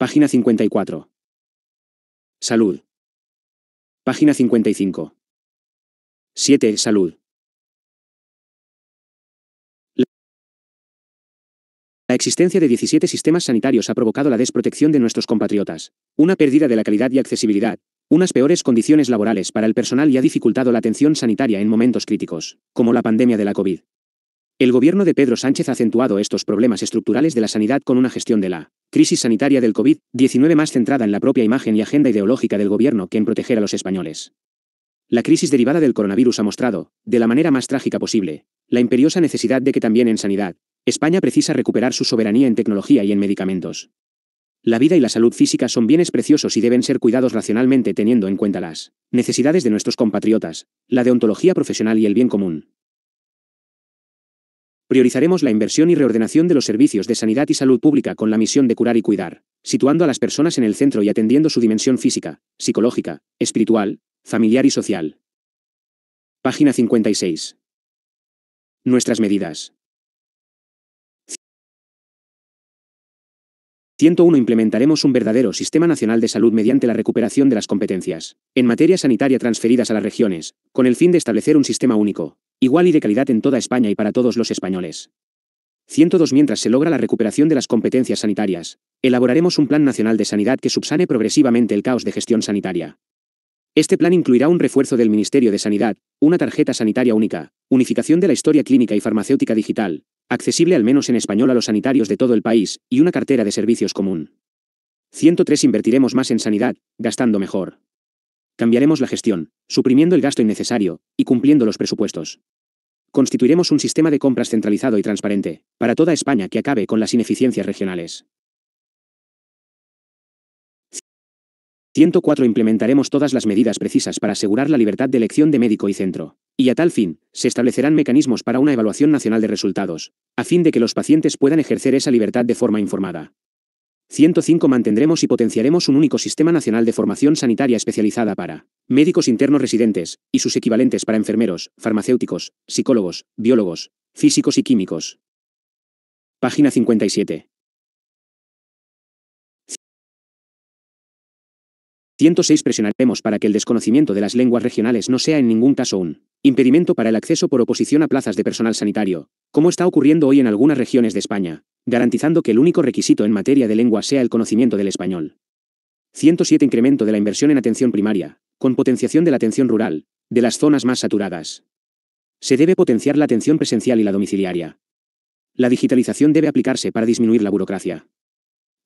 Página 54. Salud. Página 55. 7. Salud. La existencia de 17 sistemas sanitarios ha provocado la desprotección de nuestros compatriotas, una pérdida de la calidad y accesibilidad, unas peores condiciones laborales para el personal y ha dificultado la atención sanitaria en momentos críticos, como la pandemia de la COVID. El gobierno de Pedro Sánchez ha acentuado estos problemas estructurales de la sanidad con una gestión de la crisis sanitaria del COVID-19 más centrada en la propia imagen y agenda ideológica del gobierno que en proteger a los españoles. La crisis derivada del coronavirus ha mostrado, de la manera más trágica posible, la imperiosa necesidad de que también en sanidad, España precisa recuperar su soberanía en tecnología y en medicamentos. La vida y la salud física son bienes preciosos y deben ser cuidados racionalmente teniendo en cuenta las necesidades de nuestros compatriotas, la deontología profesional y el bien común. Priorizaremos la inversión y reordenación de los servicios de sanidad y salud pública con la misión de curar y cuidar, situando a las personas en el centro y atendiendo su dimensión física, psicológica, espiritual, familiar y social. Página 56. Nuestras medidas. 101. Implementaremos un verdadero sistema nacional de salud mediante la recuperación de las competencias en materia sanitaria transferidas a las regiones, con el fin de establecer un sistema único, igual y de calidad en toda España y para todos los españoles. 102. Mientras se logra la recuperación de las competencias sanitarias, elaboraremos un plan nacional de sanidad que subsane progresivamente el caos de gestión sanitaria, este plan incluirá un refuerzo del Ministerio de Sanidad, una tarjeta sanitaria única, unificación de la historia clínica y farmacéutica digital, accesible al menos en español a los sanitarios de todo el país, y una cartera de servicios común. 103. Invertiremos más en sanidad, gastando mejor. Cambiaremos la gestión, suprimiendo el gasto innecesario, y cumpliendo los presupuestos. Constituiremos un sistema de compras centralizado y transparente, para toda España que acabe con las ineficiencias regionales. 104. Implementaremos todas las medidas precisas para asegurar la libertad de elección de médico y centro. Y a tal fin, se establecerán mecanismos para una evaluación nacional de resultados, a fin de que los pacientes puedan ejercer esa libertad de forma informada. 105. Mantendremos y potenciaremos un único sistema nacional de formación sanitaria especializada para médicos internos residentes, y sus equivalentes para enfermeros, farmacéuticos, psicólogos, biólogos, físicos y químicos. Página 57. 106 Presionaremos para que el desconocimiento de las lenguas regionales no sea en ningún caso un impedimento para el acceso por oposición a plazas de personal sanitario, como está ocurriendo hoy en algunas regiones de España, garantizando que el único requisito en materia de lengua sea el conocimiento del español. 107 Incremento de la inversión en atención primaria, con potenciación de la atención rural, de las zonas más saturadas. Se debe potenciar la atención presencial y la domiciliaria. La digitalización debe aplicarse para disminuir la burocracia.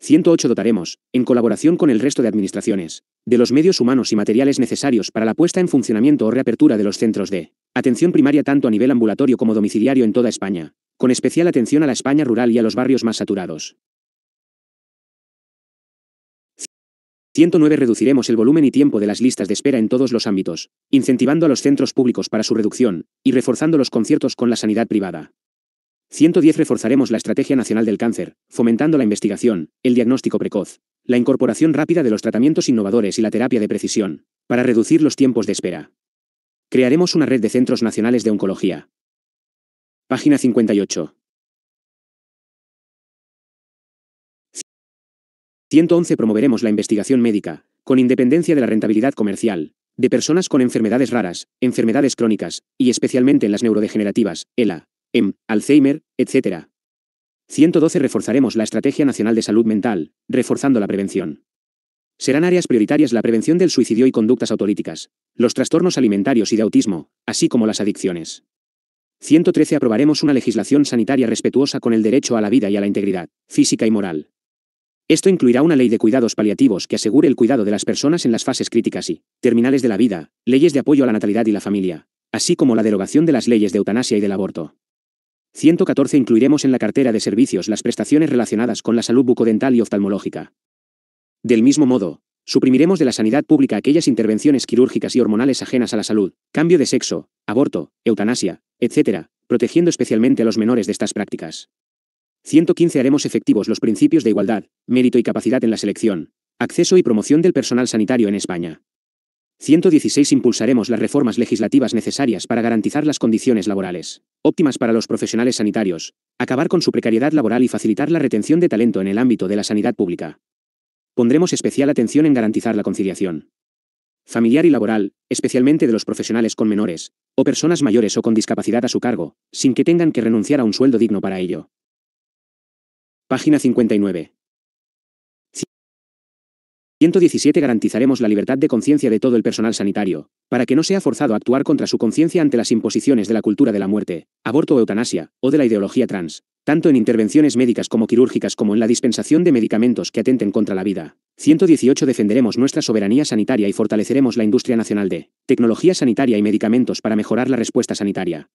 108 dotaremos, en colaboración con el resto de administraciones, de los medios humanos y materiales necesarios para la puesta en funcionamiento o reapertura de los centros de atención primaria tanto a nivel ambulatorio como domiciliario en toda España, con especial atención a la España rural y a los barrios más saturados. 109 Reduciremos el volumen y tiempo de las listas de espera en todos los ámbitos, incentivando a los centros públicos para su reducción, y reforzando los conciertos con la sanidad privada. 110 Reforzaremos la estrategia nacional del cáncer, fomentando la investigación, el diagnóstico precoz, la incorporación rápida de los tratamientos innovadores y la terapia de precisión, para reducir los tiempos de espera. Crearemos una red de centros nacionales de oncología. Página 58. 111 Promoveremos la investigación médica, con independencia de la rentabilidad comercial, de personas con enfermedades raras, enfermedades crónicas, y especialmente en las neurodegenerativas, ELA, M, em, Alzheimer, etc. 112. Reforzaremos la Estrategia Nacional de Salud Mental, reforzando la prevención. Serán áreas prioritarias la prevención del suicidio y conductas autolíticas, los trastornos alimentarios y de autismo, así como las adicciones. 113. Aprobaremos una legislación sanitaria respetuosa con el derecho a la vida y a la integridad, física y moral. Esto incluirá una ley de cuidados paliativos que asegure el cuidado de las personas en las fases críticas y terminales de la vida, leyes de apoyo a la natalidad y la familia, así como la derogación de las leyes de eutanasia y del aborto. 114 Incluiremos en la cartera de servicios las prestaciones relacionadas con la salud bucodental y oftalmológica. Del mismo modo, suprimiremos de la sanidad pública aquellas intervenciones quirúrgicas y hormonales ajenas a la salud, cambio de sexo, aborto, eutanasia, etc., protegiendo especialmente a los menores de estas prácticas. 115 Haremos efectivos los principios de igualdad, mérito y capacidad en la selección, acceso y promoción del personal sanitario en España. 116. Impulsaremos las reformas legislativas necesarias para garantizar las condiciones laborales óptimas para los profesionales sanitarios, acabar con su precariedad laboral y facilitar la retención de talento en el ámbito de la sanidad pública. Pondremos especial atención en garantizar la conciliación familiar y laboral, especialmente de los profesionales con menores, o personas mayores o con discapacidad a su cargo, sin que tengan que renunciar a un sueldo digno para ello. Página 59. 117 Garantizaremos la libertad de conciencia de todo el personal sanitario, para que no sea forzado a actuar contra su conciencia ante las imposiciones de la cultura de la muerte, aborto o eutanasia, o de la ideología trans, tanto en intervenciones médicas como quirúrgicas como en la dispensación de medicamentos que atenten contra la vida. 118 Defenderemos nuestra soberanía sanitaria y fortaleceremos la industria nacional de tecnología sanitaria y medicamentos para mejorar la respuesta sanitaria.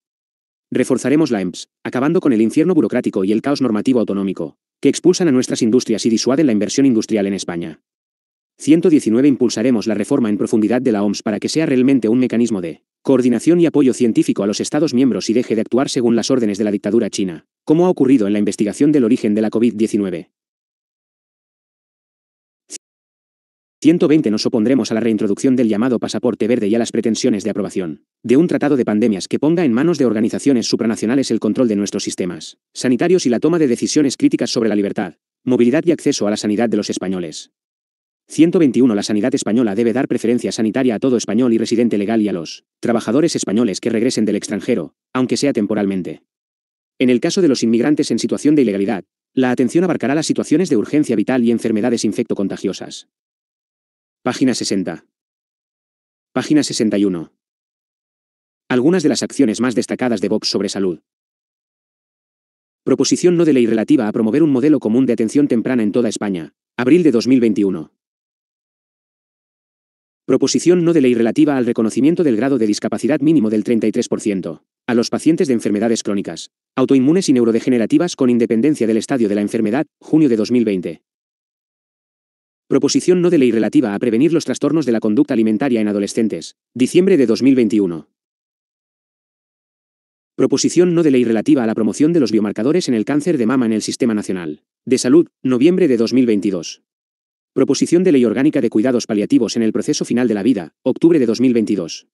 Reforzaremos la EMPS, acabando con el infierno burocrático y el caos normativo autonómico, que expulsan a nuestras industrias y disuaden la inversión industrial en España. 119 Impulsaremos la reforma en profundidad de la OMS para que sea realmente un mecanismo de coordinación y apoyo científico a los Estados miembros y deje de actuar según las órdenes de la dictadura china, como ha ocurrido en la investigación del origen de la COVID-19. 120 Nos opondremos a la reintroducción del llamado pasaporte verde y a las pretensiones de aprobación de un tratado de pandemias que ponga en manos de organizaciones supranacionales el control de nuestros sistemas sanitarios y la toma de decisiones críticas sobre la libertad, movilidad y acceso a la sanidad de los españoles. 121. La sanidad española debe dar preferencia sanitaria a todo español y residente legal y a los trabajadores españoles que regresen del extranjero, aunque sea temporalmente. En el caso de los inmigrantes en situación de ilegalidad, la atención abarcará las situaciones de urgencia vital y enfermedades infectocontagiosas. Página 60. Página 61. Algunas de las acciones más destacadas de Vox sobre salud. Proposición no de ley relativa a promover un modelo común de atención temprana en toda España. Abril de 2021. Proposición no de ley relativa al reconocimiento del grado de discapacidad mínimo del 33%. A los pacientes de enfermedades crónicas, autoinmunes y neurodegenerativas con independencia del estadio de la enfermedad, junio de 2020. Proposición no de ley relativa a prevenir los trastornos de la conducta alimentaria en adolescentes, diciembre de 2021. Proposición no de ley relativa a la promoción de los biomarcadores en el cáncer de mama en el Sistema Nacional de Salud, noviembre de 2022. Proposición de Ley Orgánica de Cuidados Paliativos en el Proceso Final de la Vida, octubre de 2022.